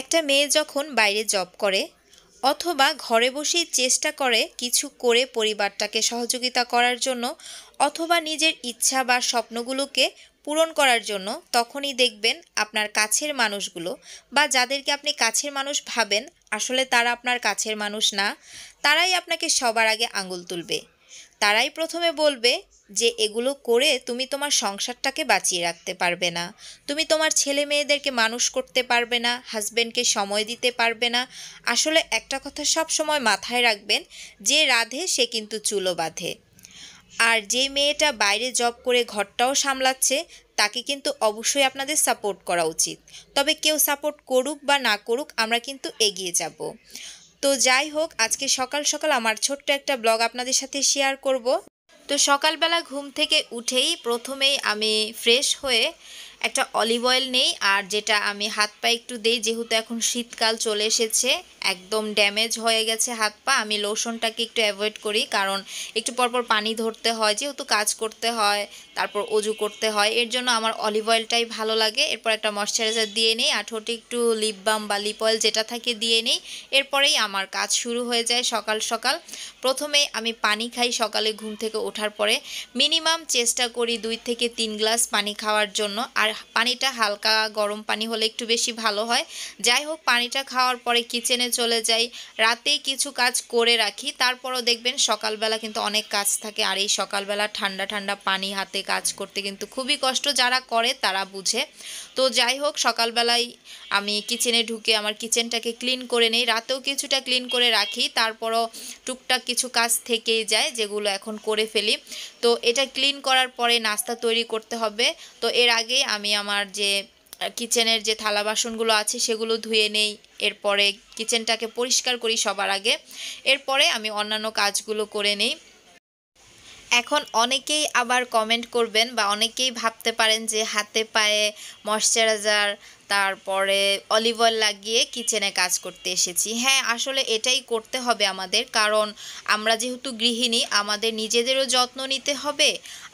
একটা মেয়ে যখন বাইরে জব করে অথবা ঘরে বসেই চেষ্টা করে কিছু করে পরিবারটাকে সহযোগিতা করার জন্য অথবা নিজের ইচ্ছা বা স্বপ্নগুলোকে পূরণ করার জন্য তখনই দেখবেন আপনার কাছের মানুষগুলো বা যাদেরকে আপনি কাছের মানুষ ভাবেন আসলে তারা আপনার কাছের মানুষ না তারাই আপনাকে সবার আগে আঙুল তুলবে তারাই প্রথমে বলবে যে এগুলো করে তুমি তোমার সংসারটাকে বাঁচিয়ে রাখতে পারবে না তুমি তোমার ছেলে মেয়েদেরকে মানুষ করতে পারবে না হাজব্যান্ডকে সময় দিতে পারবে না আসলে একটা কথা সব সময় মাথায় রাখবেন যে রাধে সে কিন্তু চুলো বাঁধে আর যে মেয়েটা বাইরে জব করে ঘরটাও সামলাচ্ছে তাকে কিন্তু অবশ্যই আপনাদের সাপোর্ট করা উচিত তবে কেউ সাপোর্ট করুক বা না করুক আমরা কিন্তু এগিয়ে যাব তো যাই হোক আজকে সকাল সকাল আমার ছোট্ট একটা ব্লগ আপনাদের সাথে শেয়ার করব তো সকালবেলা ঘুম থেকে উঠেই প্রথমেই আমি ফ্রেশ হয়ে একটা অলিভ অয়েল নেই আর যেটা আমি হাত পা একটু দেই যেহেতু এখন শীতকাল চলে এসেছে একদম ড্যামেজ হয়ে গেছে হাত পা আমি লোশনটাকে একটু অ্যাভয়েড করি কারণ একটু পরপর পানি ধরতে হয় যেহেতু কাজ করতে হয় তারপর অজু করতে হয় এর জন্য আমার অলিভ অয়েলটাই ভালো লাগে এরপর একটা ময়শ্চারাইজার দিয়ে নিই আর ঠোঁটে একটু লিপ বাম বা লিপ অয়েল যেটা থাকে দিয়ে নিই এরপরেই আমার কাজ শুরু হয়ে যায় সকাল সকাল প্রথমে আমি পানি খাই সকালে ঘুম থেকে ওঠার পরে মিনিমাম চেষ্টা করি দুই থেকে তিন গ্লাস পানি খাওয়ার জন্য আর আর পানিটা হালকা গরম পানি হলে একটু বেশি ভালো হয় যাই হোক পানিটা খাওয়ার পরে কিচেনে চলে যাই রাতে কিছু কাজ করে রাখি তারপরও দেখবেন সকালবেলা কিন্তু অনেক কাজ থাকে আর এই সকালবেলা ঠান্ডা ঠান্ডা পানি হাতে কাজ করতে কিন্তু খুবই কষ্ট যারা করে তারা বুঝে তো যাই হোক সকালবেলায় আমি কিচেনে ঢুকে আমার কিচেনটাকে ক্লিন করে নেই রাতেও কিছুটা ক্লিন করে রাখি তারপরও টুকটাক কিছু কাজ থেকেই যায় যেগুলো এখন করে ফেলি তো এটা ক্লিন করার পরে নাস্তা তৈরি করতে হবে তো এর আগে আমি আমার যে কিচেনের যে থালা বাসনগুলো আছে সেগুলো ধুয়ে নেই এরপরে কিচেনটাকে পরিষ্কার করি সবার আগে এরপরে আমি অন্যান্য কাজগুলো করে নেই এখন অনেকেই আবার কমেন্ট করবেন বা অনেকেই ভাবতে পারেন যে হাতে পায়ে ময়শ্চারাইজার তারপরে অলিভ অয়েল লাগিয়ে কিচেনে কাজ করতে এসেছি হ্যাঁ আসলে এটাই করতে হবে আমাদের কারণ আমরা যেহেতু গৃহিণী আমাদের নিজেদেরও যত্ন নিতে হবে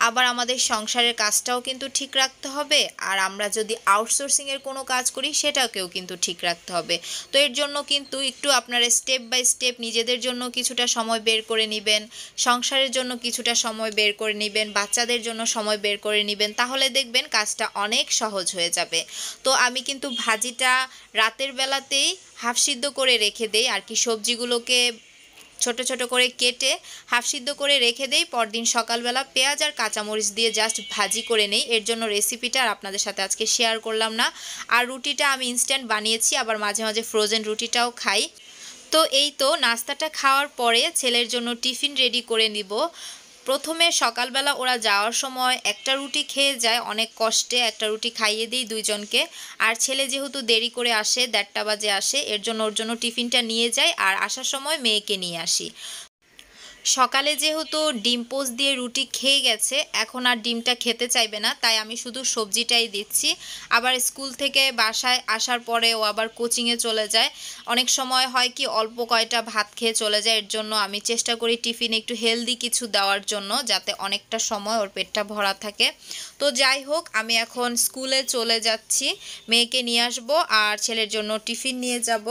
আবার আমাদের সংসারের কাজটাও কিন্তু ঠিক রাখতে হবে আর আমরা যদি আউটসোর্সিংয়ের কোনো কাজ করি সেটাকেও কিন্তু ঠিক রাখতে হবে তো এর জন্য কিন্তু একটু আপনারা স্টেপ বাই স্টেপ নিজেদের জন্য কিছুটা সময় বের করে নেবেন সংসারের জন্য কিছুটা সময় বের করে নেবেন বাচ্চাদের জন্য সময় বের করে নেবেন তাহলে দেখবেন কাজটা অনেক সহজ হয়ে যাবে তো আমি কিন্তু ভাজিটা রাতের বেলাতেই হাফ সিদ্ধ করে রেখে দেই আর কি সবজিগুলোকে ছোট ছোট করে কেটে হাফ সিদ্ধ করে রেখে দেই পরদিন সকালবেলা পেঁয়াজ আর কাঁচামরিচ দিয়ে জাস্ট ভাজি করে নেই এর জন্য রেসিপিটা আর আপনাদের সাথে আজকে শেয়ার করলাম না আর রুটিটা আমি ইনস্ট্যান্ট বানিয়েছি আবার মাঝে মাঝে ফ্রোজেন রুটিটাও খাই তো এই তো নাস্তাটা খাওয়ার পরে ছেলের জন্য টিফিন রেডি করে নিব প্রথমে সকালবেলা ওরা যাওয়ার সময় একটা রুটি খেয়ে যায় অনেক কষ্টে একটা রুটি খাইয়ে দিই দুইজনকে আর ছেলে যেহেতু দেরি করে আসে দেড়টা বাজে আসে এর জন্য ওর জন্য টিফিনটা নিয়ে যায় আর আসার সময় মেয়েকে নিয়ে আসি সকালে যেহেতু ডিম পোস্ট দিয়ে রুটি খেয়ে গেছে এখন আর ডিমটা খেতে চাইবে না তাই আমি শুধু সবজিটাই দিচ্ছি আবার স্কুল থেকে বাসায় আসার পরে ও আবার কোচিংয়ে চলে যায় অনেক সময় হয় কি অল্প কয়টা ভাত খেয়ে চলে যায় এর জন্য আমি চেষ্টা করি টিফিনে একটু হেলদি কিছু দেওয়ার জন্য যাতে অনেকটা সময় ওর পেটটা ভরা থাকে তো যাই হোক আমি এখন স্কুলে চলে যাচ্ছি মেয়েকে নিয়ে আসবো আর ছেলের জন্য টিফিন নিয়ে যাব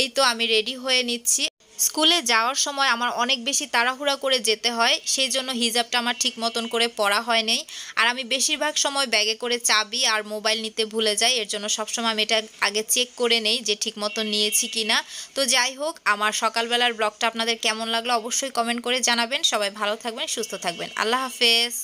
এই তো আমি রেডি হয়ে নিচ্ছি স্কুলে যাওয়ার সময় আমার অনেক বেশি তাড়াহুড়া করে যেতে হয় সেই জন্য হিজাবটা আমার ঠিক মতন করে পরা হয় নেই আর আমি বেশিরভাগ সময় ব্যাগে করে চাবি আর মোবাইল নিতে ভুলে যাই এর জন্য সবসময় আমি এটা আগে চেক করে নেই যে ঠিক মতন নিয়েছি কি না তো যাই হোক আমার সকালবেলার ব্লগটা আপনাদের কেমন লাগলো অবশ্যই কমেন্ট করে জানাবেন সবাই ভালো থাকবেন সুস্থ থাকবেন আল্লাহ হাফেজ